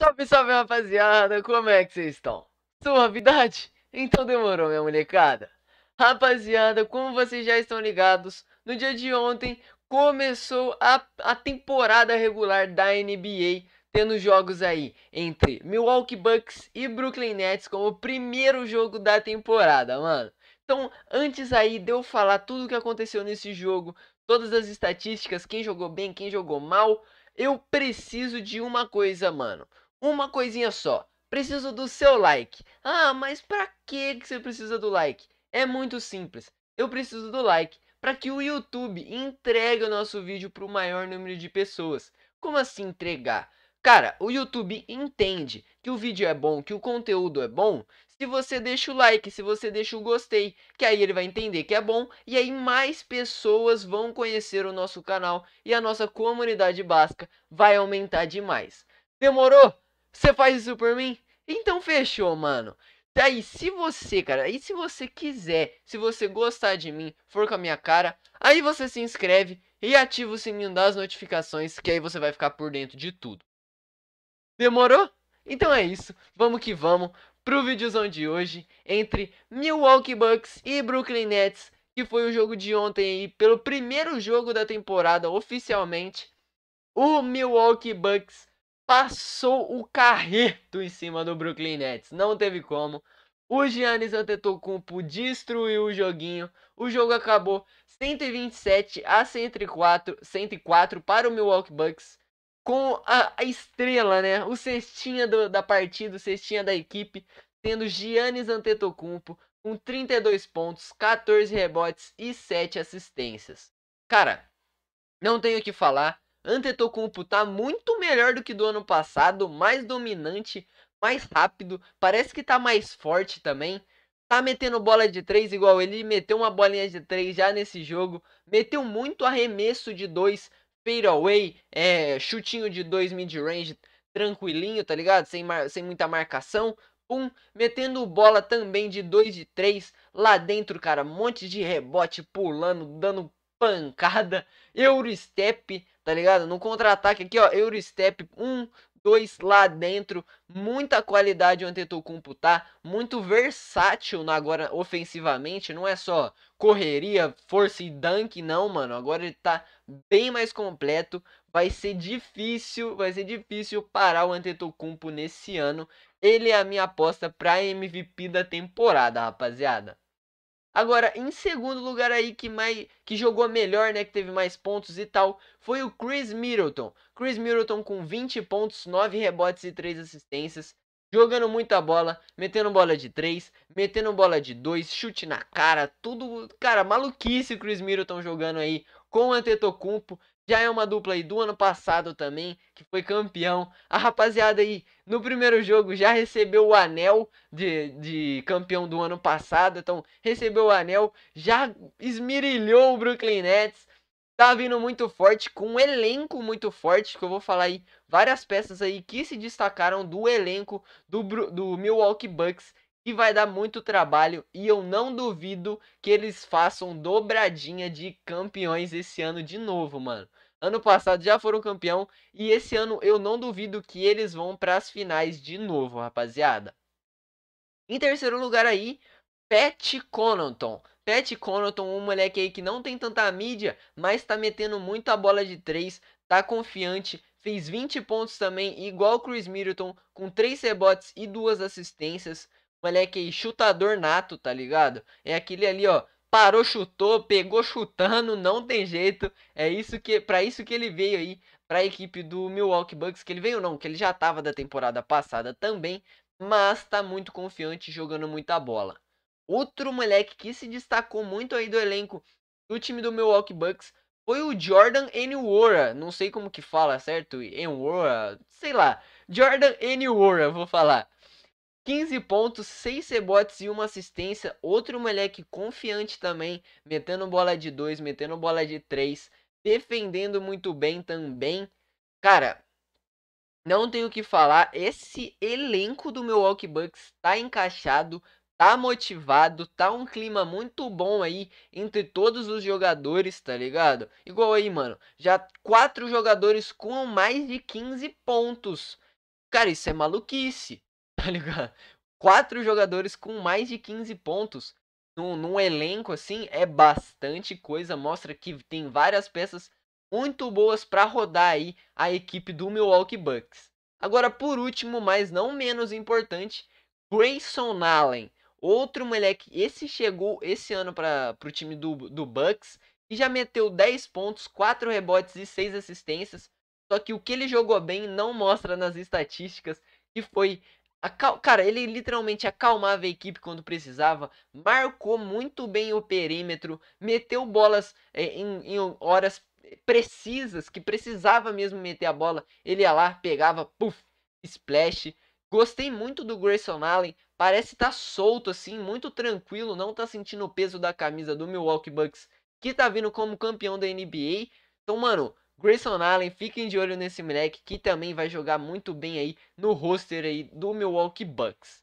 Salve, salve rapaziada, como é que vocês estão? Suavidade? Então demorou, minha molecada. Rapaziada, como vocês já estão ligados, no dia de ontem começou a, a temporada regular da NBA, tendo jogos aí entre Milwaukee Bucks e Brooklyn Nets como o primeiro jogo da temporada, mano. Então, antes aí de eu falar tudo o que aconteceu nesse jogo, todas as estatísticas, quem jogou bem, quem jogou mal, eu preciso de uma coisa, mano. Uma coisinha só, preciso do seu like. Ah, mas pra que você precisa do like? É muito simples, eu preciso do like para que o YouTube entregue o nosso vídeo para o maior número de pessoas. Como assim entregar? Cara, o YouTube entende que o vídeo é bom, que o conteúdo é bom, se você deixa o like, se você deixa o gostei, que aí ele vai entender que é bom e aí mais pessoas vão conhecer o nosso canal e a nossa comunidade basca vai aumentar demais. Demorou? Você faz isso por mim? Então fechou, mano. Daí, tá se você, cara, aí se você quiser, se você gostar de mim, for com a minha cara, aí você se inscreve e ativa o sininho das notificações, que aí você vai ficar por dentro de tudo. Demorou? Então é isso, vamos que vamos pro videozão de hoje entre Milwaukee Bucks e Brooklyn Nets, que foi o jogo de ontem aí, pelo primeiro jogo da temporada oficialmente. O Milwaukee Bucks passou o carreto em cima do Brooklyn Nets. Não teve como. O Giannis Antetokounmpo destruiu o joguinho. O jogo acabou 127 a 104, 104 para o Milwaukee Bucks. Com a, a estrela, né? O cestinha do, da partida, o cestinha da equipe, tendo Giannis Antetokounmpo com 32 pontos, 14 rebotes e 7 assistências. Cara, não tenho o que falar. Antetokounmpo tá muito melhor do que do ano passado, mais dominante, mais rápido, parece que tá mais forte também. Tá metendo bola de 3 igual ele meteu uma bolinha de 3 já nesse jogo, meteu muito arremesso de 2, fadeaway, é, chutinho de 2 mid-range, tranquilinho, tá ligado? Sem, sem muita marcação. Pum, metendo bola também de 2 de 3 lá dentro, cara. Um monte de rebote pulando, dando pancada, Eurostep, tá ligado? No contra-ataque aqui, ó, Eurostep 1, 2 lá dentro, muita qualidade o Antetokounmpo tá, muito versátil agora ofensivamente, não é só correria, força e dunk não, mano, agora ele tá bem mais completo, vai ser difícil, vai ser difícil parar o Antetokounmpo nesse ano, ele é a minha aposta pra MVP da temporada, rapaziada. Agora, em segundo lugar aí que mais que jogou melhor, né, que teve mais pontos e tal, foi o Chris Middleton. Chris Middleton com 20 pontos, 9 rebotes e 3 assistências, jogando muita bola, metendo bola de 3, metendo bola de 2, chute na cara, tudo, cara, maluquice o Chris Middleton jogando aí com o Antetokounmpo já é uma dupla aí do ano passado também, que foi campeão. A rapaziada aí no primeiro jogo já recebeu o anel de, de campeão do ano passado, então recebeu o anel, já esmirilhou o Brooklyn Nets. Tá vindo muito forte, com um elenco muito forte, que eu vou falar aí várias peças aí que se destacaram do elenco do, do Milwaukee Bucks que vai dar muito trabalho e eu não duvido que eles façam dobradinha de campeões esse ano de novo, mano. Ano passado já foram campeão e esse ano eu não duvido que eles vão para as finais de novo, rapaziada. Em terceiro lugar aí, Pat Conanton. Pat Conanton, um moleque aí que não tem tanta mídia, mas tá metendo muita bola de três, tá confiante, fez 20 pontos também, igual Chris Middleton, com três rebotes e duas assistências moleque chutador nato, tá ligado? É aquele ali, ó, parou, chutou, pegou chutando, não tem jeito. É isso que, para isso que ele veio aí para a equipe do Milwaukee Bucks, que ele veio não, que ele já tava da temporada passada também, mas tá muito confiante, jogando muita bola. Outro moleque que se destacou muito aí do elenco do time do Milwaukee Bucks foi o Jordan Enwora, não sei como que fala, certo? Enwora, sei lá. Jordan Enwora, vou falar. 15 pontos, 6 rebotes e uma assistência. Outro moleque confiante também, metendo bola de 2, metendo bola de 3, defendendo muito bem também. Cara, não tenho o que falar. Esse elenco do Milwaukee Bucks tá encaixado, tá motivado, tá um clima muito bom aí entre todos os jogadores, tá ligado? Igual aí, mano, já quatro jogadores com mais de 15 pontos. Cara, isso é maluquice. tá ligado? Quatro jogadores com mais de 15 pontos num, num elenco assim é bastante coisa. Mostra que tem várias peças muito boas para rodar aí a equipe do Milwaukee Bucks. Agora, por último, mas não menos importante, Grayson Allen. Outro moleque, esse chegou esse ano para o time do, do Bucks e já meteu 10 pontos, 4 rebotes e 6 assistências. Só que o que ele jogou bem não mostra nas estatísticas, que foi Acal cara, ele literalmente acalmava a equipe quando precisava, marcou muito bem o perímetro, meteu bolas é, em, em, horas precisas, que precisava mesmo meter a bola. Ele ia lá, pegava, puff, splash. Gostei muito do Grayson Allen, parece estar tá solto assim, muito tranquilo, não tá sentindo o peso da camisa do Milwaukee Bucks, que tá vindo como campeão da NBA. Então, mano, Grayson Allen, fiquem de olho nesse moleque que também vai jogar muito bem aí no roster aí do Milwaukee Bucks.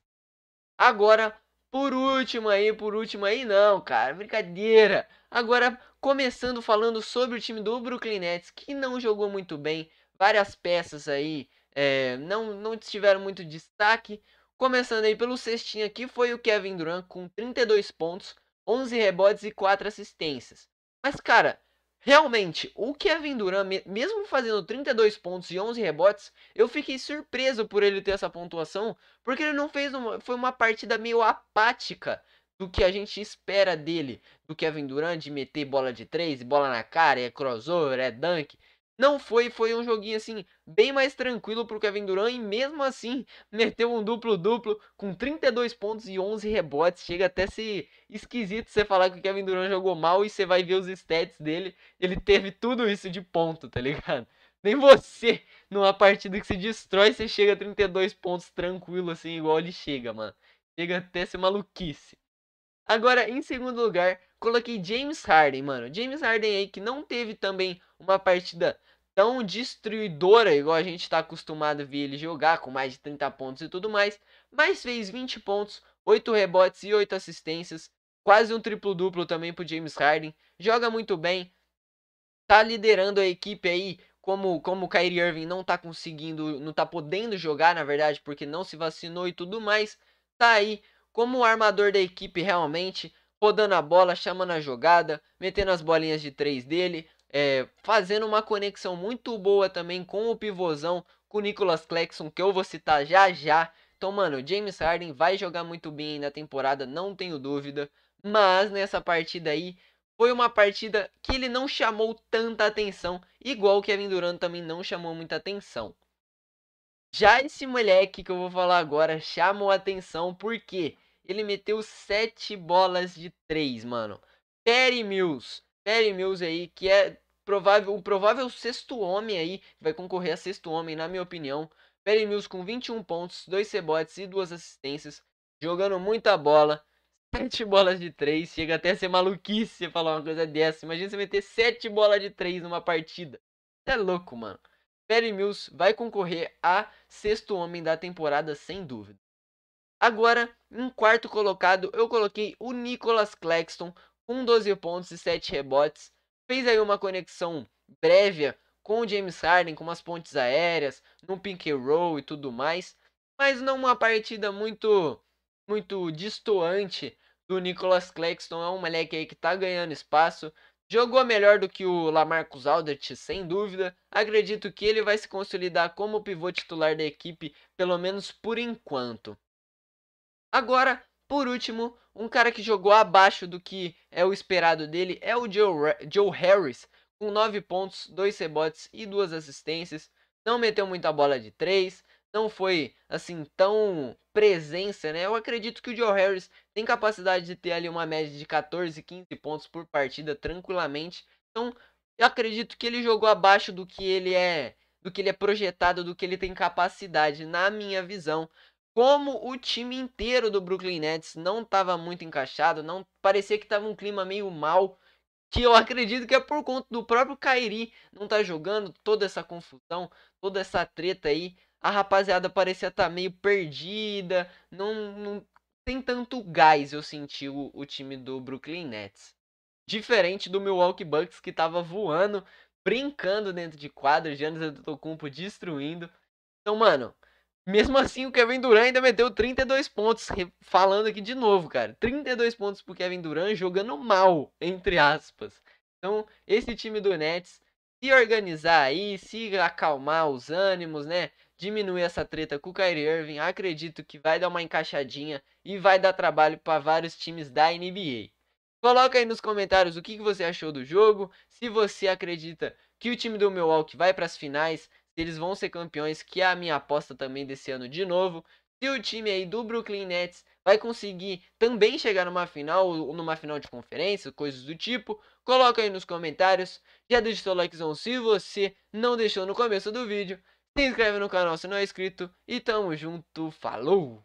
Agora, por último aí, por último aí não, cara, brincadeira. Agora, começando falando sobre o time do Brooklyn Nets, que não jogou muito bem, várias peças aí é, não, não tiveram muito destaque. Começando aí pelo cestinho aqui, foi o Kevin Durant com 32 pontos, 11 rebotes e 4 assistências. Mas, cara, Realmente, o Kevin Durant, mesmo fazendo 32 pontos e 11 rebotes, eu fiquei surpreso por ele ter essa pontuação, porque ele não fez uma, foi uma partida meio apática do que a gente espera dele, do Kevin Durant de meter bola de 3, bola na cara, é crossover, é dunk. Não foi, foi um joguinho assim, bem mais tranquilo para o Kevin Durant e mesmo assim meteu um duplo-duplo com 32 pontos e 11 rebotes. Chega até ser esquisito você falar que o Kevin Durant jogou mal e você vai ver os stats dele. Ele teve tudo isso de ponto, tá ligado? Nem você, numa partida que se destrói, você chega a 32 pontos tranquilo assim, igual ele chega, mano. Chega até ser maluquice. Agora, em segundo lugar, coloquei James Harden, mano. James Harden aí que não teve também uma partida tão destruidora igual a gente tá acostumado a ver ele jogar, com mais de 30 pontos e tudo mais, mas fez 20 pontos, 8 rebotes e 8 assistências, quase um triplo-duplo também pro James Harden. Joga muito bem, tá liderando a equipe aí, como, como o Kyrie Irving não tá conseguindo, não tá podendo jogar, na verdade, porque não se vacinou e tudo mais, tá aí como o armador da equipe realmente, rodando a bola, chamando a jogada, metendo as bolinhas de três dele, é, fazendo uma conexão muito boa também com o pivôzão, com o Nicholas Claxon, que eu vou citar já já. Então, mano, James Harden vai jogar muito bem na temporada, não tenho dúvida. Mas nessa partida aí, foi uma partida que ele não chamou tanta atenção, igual o Kevin Durant também não chamou muita atenção. Já esse moleque que eu vou falar agora chamou atenção porque ele meteu 7 bolas de 3, mano. Perry Mills. Perry Mills aí, que é provável, o provável sexto homem aí. Vai concorrer a sexto homem, na minha opinião. Perry Mills com 21 pontos, 2 rebotes e 2 assistências. Jogando muita bola. 7 bolas de 3. Chega até a ser maluquice você falar uma coisa dessa. Imagina você meter 7 bolas de 3 numa partida. Você é louco, mano. Perry Mills vai concorrer a sexto homem da temporada, sem dúvida. Agora, em quarto colocado, eu coloquei o Nicolas Claxton com 12 pontos e 7 rebotes. Fez aí uma conexão prévia com o James Harden, com umas pontes aéreas, no pink and roll e tudo mais, mas não uma partida muito muito distoante do Nicolas Claxton, é um moleque aí que tá ganhando espaço, jogou melhor do que o Lamarcus Aldridge, sem dúvida. Acredito que ele vai se consolidar como pivô titular da equipe, pelo menos por enquanto. Agora, por último, um cara que jogou abaixo do que é o esperado dele é o Joe, Joe Harris, com 9 pontos, 2 rebotes e 2 assistências. Não meteu muita bola de 3, não foi assim tão presença, né? Eu acredito que o Joe Harris tem capacidade de ter ali uma média de 14, 15 pontos por partida tranquilamente. Então, eu acredito que ele jogou abaixo do que ele é, do que ele é projetado, do que ele tem capacidade, na minha visão como o time inteiro do Brooklyn Nets não estava muito encaixado, não parecia que estava um clima meio mal, que eu acredito que é por conta do próprio Kairi não tá jogando, toda essa confusão, toda essa treta aí, a rapaziada parecia estar tá meio perdida, não, não, tem tanto gás eu senti o, o time do Brooklyn Nets. Diferente do Milwaukee Bucks que estava voando, brincando dentro de quadra, Giannis Antetokounmpo destruindo. Então, mano, mesmo assim, o Kevin Durant ainda meteu 32 pontos. Falando aqui de novo, cara. 32 pontos pro Kevin Durant jogando mal, entre aspas. Então, esse time do Nets se organizar aí, se acalmar os ânimos, né? Diminuir essa treta com o Kyrie Irving. Acredito que vai dar uma encaixadinha e vai dar trabalho para vários times da NBA. Coloca aí nos comentários o que você achou do jogo, se você acredita que o time do Milwaukee vai para as finais, eles vão ser campeões, que é a minha aposta também desse ano de novo. Se o time aí do Brooklyn Nets vai conseguir também chegar numa final, ou numa final de conferência, coisas do tipo, coloca aí nos comentários. Já deixa o seu likezão se você não deixou no começo do vídeo. Se inscreve no canal se não é inscrito. E tamo junto, falou!